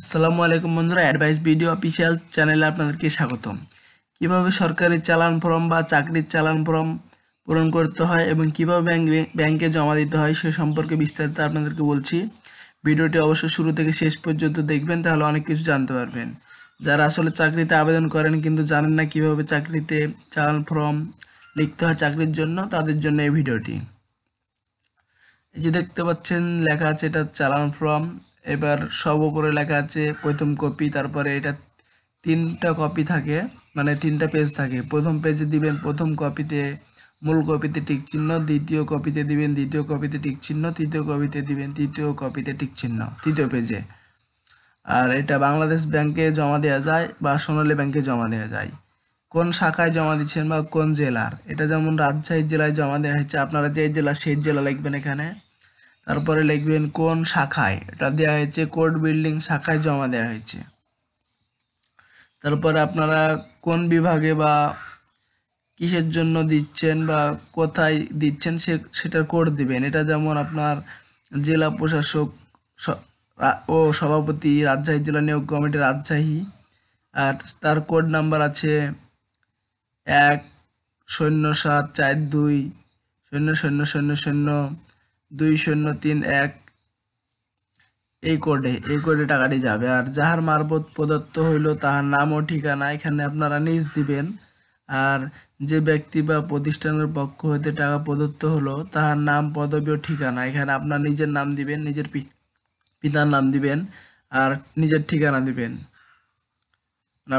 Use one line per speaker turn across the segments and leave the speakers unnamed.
আসসালামু আলাইকুম বন্ধুরা অ্যাডভাইস ভিডিও অফিসিয়াল চ্যানেলে আপনাদেরকে স্বাগতম কিভাবে সরকারি চালান ফর্ম বা চাকরির চালান ফর্ম পূরণ করতে হয় এবং কিভাবে ব্যাংকে ব্যাংকে জমা দিতে হয় সে সম্পর্কে বিস্তারিত আপনাদেরকে বলছি ভিডিওটি অবশ্যই শুরু থেকে শেষ পর্যন্ত দেখবেন তাহলে অনেক কিছু জানতে পারবেন যারা আসলে চাকরিতে আবেদন করেন কিন্তু জানেন না কিভাবে চাকরিতে চালান ফর্ম লিখতে হয় চাকরির জন্য তাদের জন্য এই ভিডিওটি এই যে দেখতে পাচ্ছেন লেখা আছে এটা চালান ফর্ম এবার সব উপরে লেখা আছে প্রথম কপি তারপরে এটা তিনটা কপি থাকে মানে তিনটা পেজ থাকে প্রথম পেজে দিবেন প্রথম কপিতে মূল কপিতে টিক চিহ্ন দ্বিতীয় কপিতে দিবেন দ্বিতীয় কপিতে টিক চিহ্ন তৃতীয় কপিতে দিবেন তৃতীয় কপিতে টিক চিহ্ন তৃতীয় পেজে আর এটা বাংলাদেশ ব্যাংকে জমা দেওয়া যায় বা সোনালী ব্যাংকে জমা দেওয়া যায় কোন শাখায় জমা দিচ্ছেন বা কোন জেলার এটা যেমন রাজশাহী জেলায় জমা দেওয়া হচ্ছে আপনারা যে জেলা সেই জেলা লিখবেন এখানে তারপরে লিখবেন কোন শাখায় এটা দেওয়া হয়েছে কোর্ট বিল্ডিং শাখায় জমা দেওয়া হয়েছে তারপরে আপনারা কোন বিভাগে বা কিসের জন্য দিচ্ছেন বা কোথায় দিচ্ছেন সে সেটার কোড দিবেন এটা যেমন আপনার জেলা প্রশাসক ও সভাপতি রাজশাহী জেলা নিয়োগ কমিটি রাজশাহী আর তার কোড নাম্বার আছে এক শূন্য সাত চার দুই শূন্য শূন্য শূন্য শূন্য দুই শূন্য তিন এক এই কোডে এই কোডে টাকাটি যাবে আর যাহার মারবত প্রদত্ত হইল তাহার নাম ও ঠিকানা এখানে আপনারা নিজ দিবেন আর যে ব্যক্তি বা প্রতিষ্ঠানের পক্ষ হইতে টাকা প্রদত্ত হলো তাহার নাম পদবী ও ঠিকানা এখানে আপনার নিজের নাম দিবেন নিজের পিতার নাম দিবেন আর নিজের ঠিকানা দিবেন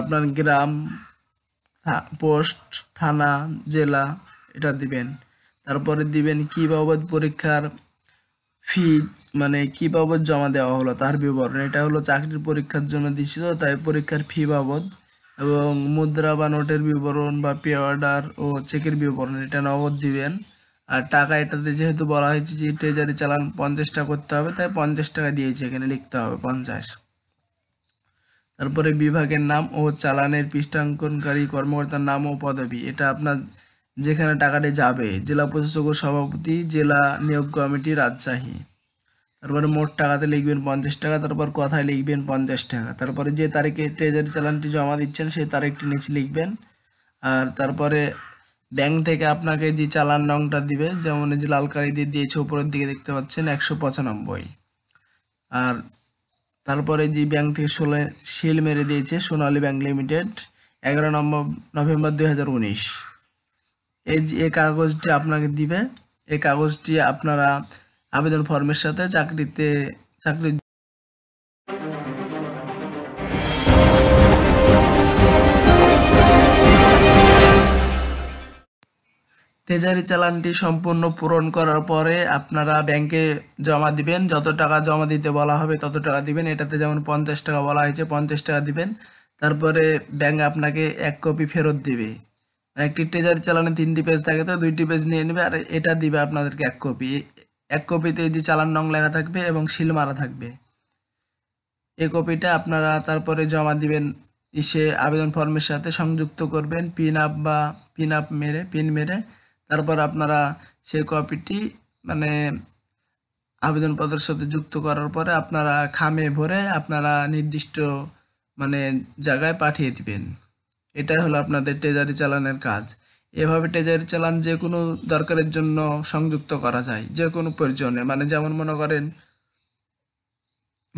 আপনার গ্রাম পোস্ট থানা জেলা এটা দিবেন তারপরে দিবেন কি বাবদ পরীক্ষার ফি মানে কি বাবদ জমা দেওয়া হলো তার বিবরণ এটা হলো চাকরির পরীক্ষার জন্য দিছিল তাই পরীক্ষার ফি বাবদ এবং মুদ্রা বা নোটের বিবরণ বা পে অর্ডার ও চেকের বিবরণ এটা নগদ দিবেন আর টাকা এটাতে যেহেতু বলা হয়েছে যে ট্রেজারি চালান পঞ্চাশটা করতে হবে তাই পঞ্চাশ টাকা দিয়েছে এখানে লিখতে হবে পঞ্চাশ তারপরে বিভাগের নাম ও চালানের পৃষ্ঠাঙ্কনকারী কর্মকর্তার নাম ও পদবি এটা আপনার যেখানে টাকাটি যাবে জেলা প্রশাসক ও সভাপতি জেলা নিয়োগ কমিটি রাজশাহী তারপরে মোট টাকাতে লিখবেন পঞ্চাশ টাকা তারপর কথায় লিখবেন পঞ্চাশ টাকা তারপরে যে তারিখে ট্রেজারি চালানটি জমা দিচ্ছেন সেই তারিখটি নিচে লিখবেন আর তারপরে ব্যাংক থেকে আপনাকে যে চালান রংটা দিবে যেমন যে লাল কালি দিয়ে দিয়েছে উপরের দিকে দেখতে পাচ্ছেন একশো পঁচানব্বই আর তারপরে যে ব্যাংক থেকে সোলে সিল মেরে দিয়েছে সোনালী ব্যাংক লিমিটেড এগারো নম্বর নভেম্বর দুই এই যে এই কাগজটি আপনাকে দিবে এই কাগজটি আপনারা আবেদন ফর্মের সাথে চাকরিতে চাকরি ট্রেজারি চালানটি সম্পূর্ণ পূরণ করার পরে আপনারা ব্যাংকে জমা দিবেন যত টাকা জমা দিতে বলা হবে তত টাকা দিবেন এটাতে যেমন পঞ্চাশ টাকা বলা হয়েছে পঞ্চাশ টাকা দিবেন তারপরে ব্যাংক আপনাকে এক কপি ফেরত দিবে একটি ট্রেজারি চালানে তিনটি পেজ থাকে তো দুইটি পেজ নিয়ে নেবে আর এটা দিবে আপনাদেরকে এক কপি এক কপিতে যে চালান নং লেখা থাকবে এবং শিল মারা থাকবে এ কপিটা আপনারা তারপরে জমা দিবেন ইসে আবেদন ফর্মের সাথে সংযুক্ত করবেন পিন আপ বা পিন আপ মেরে পিন মেরে তারপর আপনারা সে কপিটি মানে আবেদনপত্রের সাথে যুক্ত করার পরে আপনারা খামে ভরে আপনারা নির্দিষ্ট মানে জায়গায় পাঠিয়ে দিবেন এটাই হলো আপনাদের ট্রেজারি চালানের কাজ এভাবে ট্রেজারি চালান যে কোনো দরকারের জন্য সংযুক্ত করা যায় যে কোনো প্রয়োজনে মানে যেমন মনে করেন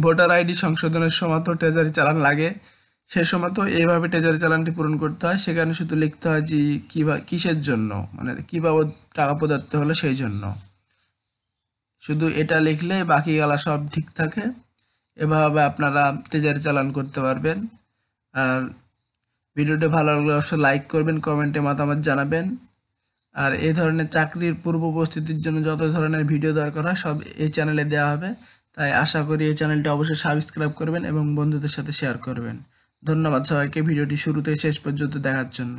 ভোটার আইডি সংশোধনের সময় তো ট্রেজারি চালান লাগে সে সময় তো এইভাবে ট্রেজারি চালানটি পূরণ করতে হয় সেখানে শুধু লিখতে হয় যে কীভাবে কিসের জন্য মানে কীভাবে টাকা প্রদত্ত হলো সেই জন্য শুধু এটা লিখলে গালা সব ঠিক থাকে এভাবে আপনারা ট্রেজারি চালান করতে পারবেন আর ভিডিওটি ভালো লাগলে অবশ্যই লাইক করবেন কমেন্টে মতামত জানাবেন আর এই ধরনের চাকরির পূর্ব প্রস্তুতির জন্য যত ধরনের ভিডিও দরকার হয় সব এই চ্যানেলে দেওয়া হবে তাই আশা করি এই চ্যানেলটি অবশ্যই সাবস্ক্রাইব করবেন এবং বন্ধুদের সাথে শেয়ার করবেন ধন্যবাদ সবাইকে ভিডিওটি শুরুতে শেষ পর্যন্ত দেখার জন্য